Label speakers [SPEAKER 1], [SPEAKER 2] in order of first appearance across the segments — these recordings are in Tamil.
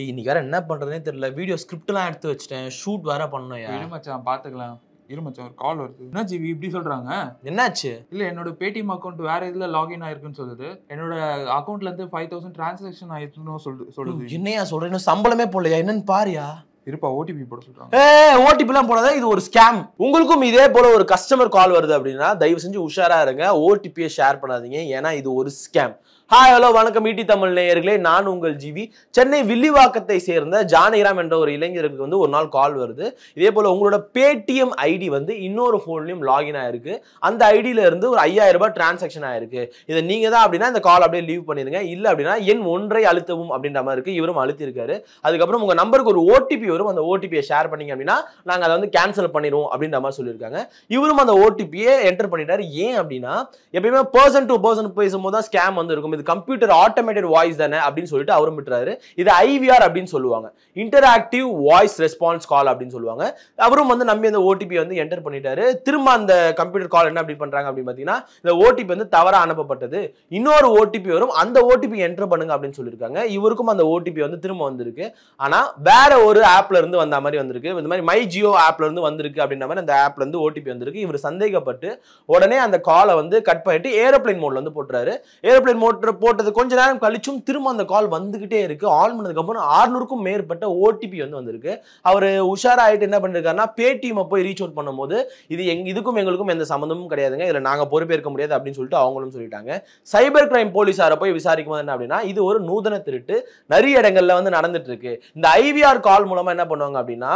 [SPEAKER 1] ஏய் இன்னைக்கு வேற என்ன பண்றதுனே தெரியல வீடியோ ஸ்கிரிப்ட்லாம் எடுத்து வச்சிட்டேன் ஷூட் வேற பண்ணோம் யார் மச்சான் பாத்துக்கலாம் இரு மச்சான் ஒரு கால் வருது என்ன ஜிவி இப்படி சொல்றாங்க என்னாச்சு இல்ல என்னோட பேடிஎம் அக்கௌண்ட் வேற இதுல லாகின் ஆயிருக்குன்னு சொல்லுது என்னோட அக்கௌண்ட்ல இருந்து ஃபைவ் தௌசண்ட் டிரான்சாக்ஷன் ஆயிருக்குன்னு சொல்லு சொல்லுது என்னையா சொல்றேன் சம்பளமே போடலையா என்னன்னு பாரியா இருப்பா ஓடிபி போட சொல்றாங்க ஏ ஓடிபிலாம் போடாத இது ஒரு ஸ்கேம் உங்களுக்கும் இதே போல ஒரு கஸ்டமர் கால் வருது அப்படின்னா தயவு செஞ்சு உஷாரா இருங்க ஓடிபியை ஷேர் பண்ணாதீங்க ஏன்னா இது ஒரு ஸ்கேம் ஹாய் ஹலோ வணக்கம் மீட்டி e தமிழ் நேயர்களே நான் உங்கள் ஜிவி சென்னை வில்லிவாக்கத்தை சேர்ந்த ஜானகிராம் என்ற ஒரு இளைஞருக்கு வந்து ஒரு நாள் கால் வருது இதே போல உங்களோட பேடிஎம் ஐடி வந்து இன்னொரு ஃபோன்லையும் லாகின் ஆயிருக்கு அந்த ஐடியில இருந்து ஒரு ஐயாயிரம் ரூபாய் டிரான்சாக்ஷன் ஆயிருக்கு இதை நீங்க தான் அப்படின்னா இந்த கால் அப்படியே லீவ் பண்ணிருங்க இல்லை அப்படின்னா என் ஒன்றை அழுத்தவும் அப்படின்ற மாதிரி இருக்கு இவரும் அழுத்திருக்காரு அதுக்கப்புறம் உங்க நம்பருக்கு ஒரு ஓடிபி இவரும் அந்த ஓடிபியை ஷேர் பண்ணீங்க அப்படின்னா நாங்கள் அதை வந்து கேன்சல் பண்ணிடுவோம் அப்படின்ற மாதிரி சொல்லியிருக்காங்க இவரும் அந்த ஓடிபியை என்டர் பண்ணிட்டாரு ஏன் அப்படின்னா எப்பயுமே பர்சன் டு பர்சன் பேசும்போது தான் ஸ்கேம் வந்து இருக்கும் இது கம்ப்யூட்டர் ஆட்டோமேட்டட் வாய்ஸ் தானே அப்படின்னு சொல்லிட்டு அவரும் விட்டுறாரு இது ஐவிஆர் அப்படின்னு சொல்லுவாங்க இன்டராக்டிவ் வாய்ஸ் ரெஸ்பான்ஸ் கால் அப்படின்னு சொல்லுவாங்க அவரும் வந்து நம்பி அந்த ஓடிபி வந்து என்டர் பண்ணிட்டாரு திரும்ப அந்த கம்ப்யூட்டர் கால் என்ன அப்படி பண்றாங்க அப்படின்னு பார்த்தீங்கன்னா இந்த ஓடிபி வந்து தவறாக அனுப்பப்பட்டது இன்னொரு ஓடிபி வரும் அந்த ஓடிபி என்டர் பண்ணுங்க அப்படின்னு சொல்லியிருக்காங்க இவருக்கும் அந்த ஓடிபி வந்து திரும்ப வந்திருக்கு ஆனால் வேற ஒரு ஆப் ஆப்ல இருந்து வந்த மாதிரி வந்திருக்கு இந்த மாதிரி மை ஜியோ ஆப்ல இருந்து வந்திருக்கு அப்படின்ற மாதிரி அந்த ஆப்ல இருந்து ஓடிபி வந்திருக்கு இவர் சந்தேகப்பட்டு உடனே அந்த காலை வந்து கட் பண்ணிட்டு ஏரோப்ளைன் மோட்ல வந்து போட்டுறாரு ஏரோப்ளைன் மோட்ல போட்டது கொஞ்ச நேரம் கழிச்சும் திரும்ப அந்த கால் வந்துகிட்டே இருக்கு ஆன் பண்ணதுக்கு அப்புறம் ஆறுநூறுக்கும் மேற்பட்ட ஓடிபி வந்து வந்திருக்கு அவர் உஷாராயிட்டு என்ன பண்ணிருக்காருன்னா பேடிஎம் போய் ரீச் அவுட் பண்ணும்போது இது எங் இதுக்கும் எங்களுக்கும் எந்த சம்மந்தமும் கிடையாதுங்க இதில் நாங்கள் பொறுப்பேற்க முடியாது அப்படின்னு சொல்லிட்டு அவங்களும் சொல்லிட்டாங்க சைபர் கிரைம் போலீஸாரை போய் விசாரிக்கும் போது என்ன அப்படின்னா இது ஒரு நூதன திருட்டு நிறைய இடங்கள்ல வந்து நடந்துட்டு இருக்கு இந்த ஐவிஆர் கால் மூலமா மூலமா என்ன பண்ணுவாங்க அப்படின்னா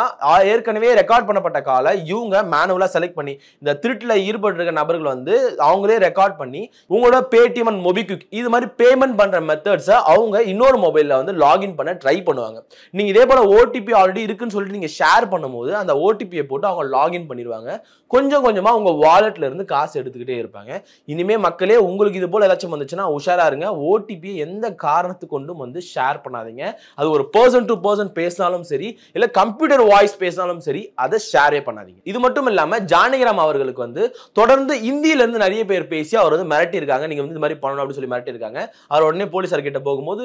[SPEAKER 1] ஏற்கனவே ரெக்கார்ட் பண்ணப்பட்ட காலை இவங்க மேனுவலாக செலக்ட் பண்ணி இந்த திருட்டில் ஈடுபட்டிருக்க நபர்கள் வந்து அவங்களே ரெக்கார்ட் பண்ணி உங்களோட பேடிஎம் அண்ட் மொபிக்விக் இது மாதிரி பேமெண்ட் பண்ணுற மெத்தட்ஸை அவங்க இன்னொரு மொபைலில் வந்து லாகின் பண்ண ட்ரை பண்ணுவாங்க நீங்கள் இதே போல் ஓடிபி ஆல்ரெடி இருக்குன்னு சொல்லிட்டு நீங்கள் ஷேர் பண்ணும்போது அந்த ஓடிபியை போட்டு அவங்க லாகின் பண்ணிடுவாங்க கொஞ்சம் கொஞ்சமாக உங்க வாலெட்டில் இருந்து காசு எடுத்துக்கிட்டே இருப்பாங்க இனிமேல் மக்களே உங்களுக்கு இது போல் ஏதாச்சும் வந்துச்சுன்னா உஷாரா இருங்க ஓடிபியை எந்த காரணத்து கொண்டும் வந்து ஷேர் பண்ணாதீங்க அது ஒரு பர்சன் டு பர்சன் பேசினாலும் சரி இல்லை கம்ப்யூட்டர் வாய்ஸ் பேசினாலும் சரி அதை ஷேரே பண்ணாதீங்க இது மட்டும் இல்லாமல் ஜானகிராம் அவர்களுக்கு வந்து தொடர்ந்து இந்தியிலேருந்து நிறைய பேர் பேசி அவர் வந்து மிரட்டியிருக்காங்க நீங்கள் வந்து இந்த மாதிரி பண்ணணும் அப்படின்னு சொல்லி மிரட்டியிருக்காங்க அவர் உடனே கிட்ட போகும்போது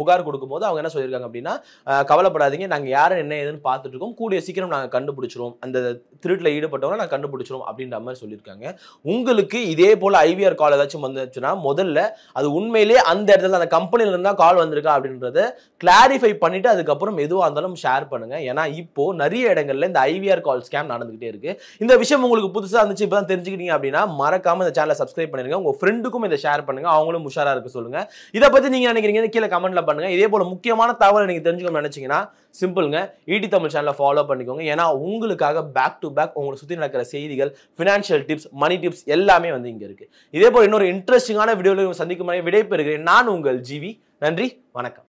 [SPEAKER 1] புகார் கொடுக்கும்போது அவங்க என்ன சொல்லியிருக்காங்க அப்படின்னா கவலைப்படாதீங்க நாங்கள் யாரும் என்ன ஏதுன்னு பார்த்துட்டு இருக்கோம் கூடிய சீக்கிரம் நாங்கள் கண்டுபிடிச்சிருவோம் அந்த திருட்டில் ஈடுபட்டவங்க நாங்கள் கண்டுபிடிச்சிரும் அப்படின்ற மாதிரி சொல்லியிருக்காங்க உங்களுக்கு இதே போல் ஐவிஆர் கால் ஏதாச்சும் வந்துச்சுன்னா முதல்ல அது உண்மையிலேயே அந்த இடத்துல அந்த கம்பெனியில இருந்தால் கால் வந்திருக்கா அப்படின்றத கிளாரிஃபை பண்ணிட்டு அதுக்கப்புறம் எதுவாக இருந்தாலும் ஷேர் பண்ணி பண்ணுங்க ஏன்னா இப்போ நிறைய இடங்கள்ல இந்த ஐவிஆர் கால் ஸ்கேம் நடந்துகிட்டே இருக்கு இந்த விஷயம் உங்களுக்கு புதுசாக இருந்துச்சு இப்போ தான் தெரிஞ்சுக்கிட்டீங்க அப்படின்னா மறக்காம இந்த சேனலை சப்ஸ்கிரைப் பண்ணிருங்க உங்க ஃப்ரெண்டுக்கும் இதை ஷேர் பண்ணுங்க அவங்களும் உஷாரா இருக்க சொல்லுங்க இதை பத்தி நீங்க நினைக்கிறீங்க கீழே கமெண்ட்ல பண்ணுங்க இதே போல முக்கியமான தகவல் நீங்க தெரிஞ்சுக்கணும்னு நினைச்சீங்கன்னா சிம்பிளுங்க ஈடி e தமிழ் சேனலை ஃபாலோ பண்ணிக்கோங்க ஏன்னா உங்களுக்காக பேக் டு பேக் உங்களை சுற்றி நடக்கிற செய்திகள் ஃபினான்ஷியல் டிப்ஸ் மணி டிப்ஸ் எல்லாமே வந்து இங்கே இருக்குது இதே போல் இன்னொரு இன்ட்ரெஸ்டிங்கான வீடியோவில் சந்திக்கும் முறையை விடைபெறுகிறேன் நான் உங்கள் ஜிவி நன்றி வணக்கம்